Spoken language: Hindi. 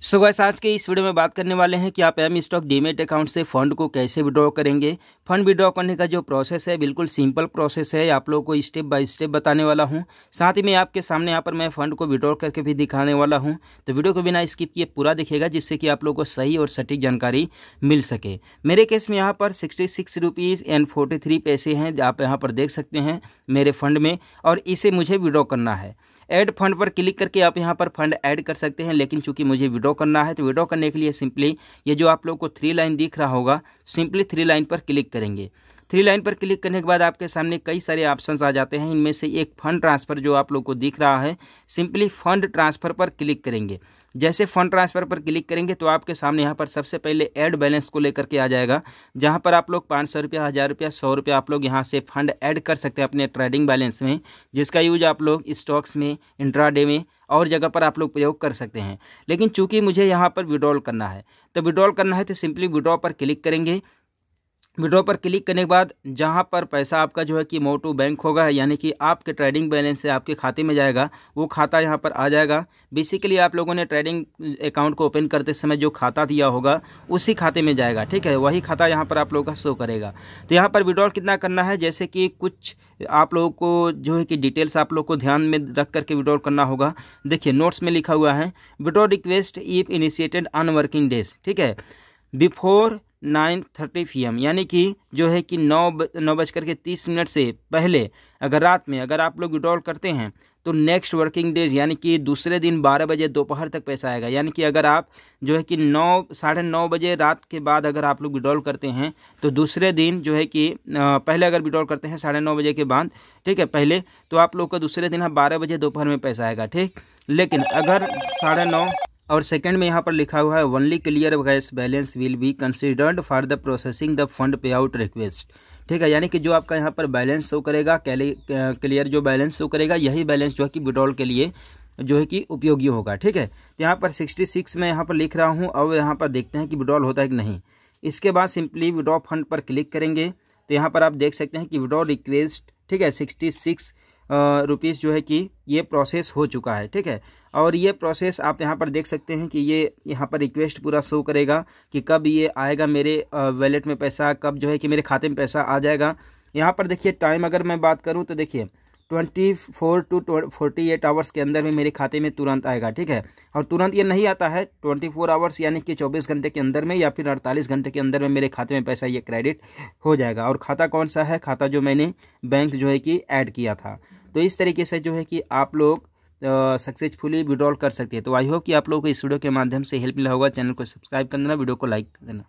सो so गैस आज के इस वीडियो में बात करने वाले हैं कि आप एम स्टॉक डीमेट अकाउंट से फंड को कैसे विड्रॉ करेंगे फंड विड्रॉ करने का जो प्रोसेस है बिल्कुल सिंपल प्रोसेस है आप लोगों को स्टेप बाय स्टेप बताने वाला हूं साथ ही मैं आपके सामने यहाँ पर मैं फंड को विड्रॉ करके भी दिखाने वाला हूँ तो वीडियो को बिना स्किप किए पूरा दिखेगा जिससे कि आप लोग को सही और सटीक जानकारी मिल सके मेरे केस में यहाँ पर sixty six rupees and forty three पैसे हैं आप यहाँ पर देख सकते हैं मेरे फंड में और इसे मुझे विड्रॉ करना है ऐड फंड पर क्लिक करके आप यहाँ पर फंड ऐड कर सकते हैं लेकिन चूंकि मुझे विड्रॉ करना है तो विड्रॉ करने के लिए सिंपली ये जो आप लोग को थ्री लाइन दिख रहा होगा सिंपली थ्री लाइन पर क्लिक करेंगे थ्री लाइन पर क्लिक करने के बाद आपके सामने कई सारे ऑप्शंस आ जाते हैं इनमें से एक फंड ट्रांसफ़र जो आप लोग को दिख रहा है सिंपली फंड ट्रांसफ़र पर क्लिक करेंगे जैसे फंड ट्रांसफ़र पर क्लिक करेंगे तो आपके सामने यहाँ पर सबसे पहले ऐड बैलेंस को लेकर के आ जाएगा जहाँ पर आप लोग पाँच सौ रुपया हज़ार रुपया सौ रुपया आप लोग यहाँ से फंड ऐड कर सकते हैं अपने ट्रेडिंग बैलेंस में जिसका यूज आप लोग स्टॉक्स में इंट्राडे में और जगह पर आप लोग प्रयोग कर सकते हैं लेकिन चूंकि मुझे यहाँ पर विड्रॉल करना है तो विड्रॉल करना है तो सिंपली विड्रॉ पर क्लिक करेंगे विड्रॉ पर क्लिक करने के बाद जहाँ पर पैसा आपका जो है कि मोटू बैंक होगा यानी कि आपके ट्रेडिंग बैलेंस से आपके खाते में जाएगा वो खाता यहाँ पर आ जाएगा बेसिकली आप लोगों ने ट्रेडिंग अकाउंट को ओपन करते समय जो खाता दिया होगा उसी खाते में जाएगा ठीक है वही खाता यहाँ पर आप लोगों का शो करेगा तो यहाँ पर विड्रॉल कितना करना है जैसे कि कुछ आप लोगों को जो है कि डिटेल्स आप लोग को ध्यान में रख करके विड्रॉल करना होगा देखिए नोट्स में लिखा हुआ है withdraw request if initiated on working days ठीक है before nine thirty P M यानी कि जो है कि नौ ब, नौ बजकर के तीस मिनट से पहले अगर रात में अगर आप लोग विड्रॉल करते हैं तो नेक्स्ट वर्किंग डेज यानी कि दूसरे दिन बारह बजे दोपहर तक पैसा आएगा यानी कि अगर आप जो है कि नौ साढ़े नौ बजे रात के बाद अगर आप लोग विड्रॉल करते हैं तो दूसरे दिन जो है कि पहले अगर विड्रॉल करते हैं साढ़े नौ बजे के बाद ठीक है पहले तो आप लोग का दूसरे दिन हाँ बारह बजे दोपहर में पैसा आएगा ठीक लेकिन अगर साढ़े नौ और सेकंड में यहाँ पर लिखा हुआ है only clear cash balance will be considered for the processing the fund pay out request ठीक है यानी कि जो आपका यहाँ पर बैलेंस शो करेगा क्लियर जो बैलेंस शो करेगा यही बैलेंस जो है कि विड्रॉल के लिए जो है कि उपयोगी होगा ठीक है तो यहाँ पर सिक्सटी सिक्स में यहाँ पर लिख रहा हूँ और यहाँ पर देखते हैं कि विड्रॉल होता है कि नहीं इसके बाद सिंपली विड्रॉ फंड पर क्लिक करेंगे तो यहाँ पर आप देख सकते हैं कि विड्रॉ रिक्वेस्ट ठीक है सिक्सटी सिक्स रुपीज़ जो है कि ये प्रोसेस हो चुका है ठीक है और ये प्रोसेस आप यहाँ पर देख सकते हैं कि ये यहाँ पर रिक्वेस्ट पूरा शो करेगा कि कब ये आएगा मेरे वैलेट में पैसा कब जो है कि मेरे खाते में पैसा आ जाएगा यहाँ पर देखिए टाइम अगर मैं बात करूँ तो देखिए twenty four to forty eight hours के अंदर में मेरे खाते में तुरंत आएगा ठीक है और तुरंत ये नहीं आता है ट्वेंटी फोर आवर्स यानी कि चौबीस घंटे के अंदर में या फिर अड़तालीस घंटे के अंदर में मेरे खाते में पैसा ये क्रेडिट हो जाएगा और खाता कौन सा है खाता जो मैंने बैंक जो है कि ऐड किया था तो इस तरीके से जो है कि आप लोग सक्सेसफुली विड्रॉल कर सकते हैं तो आई होप कि आप लोगों को इस वीडियो के माध्यम से हेल्प मिला होगा चैनल को सब्सक्राइब कर देना वीडियो को लाइक कर देना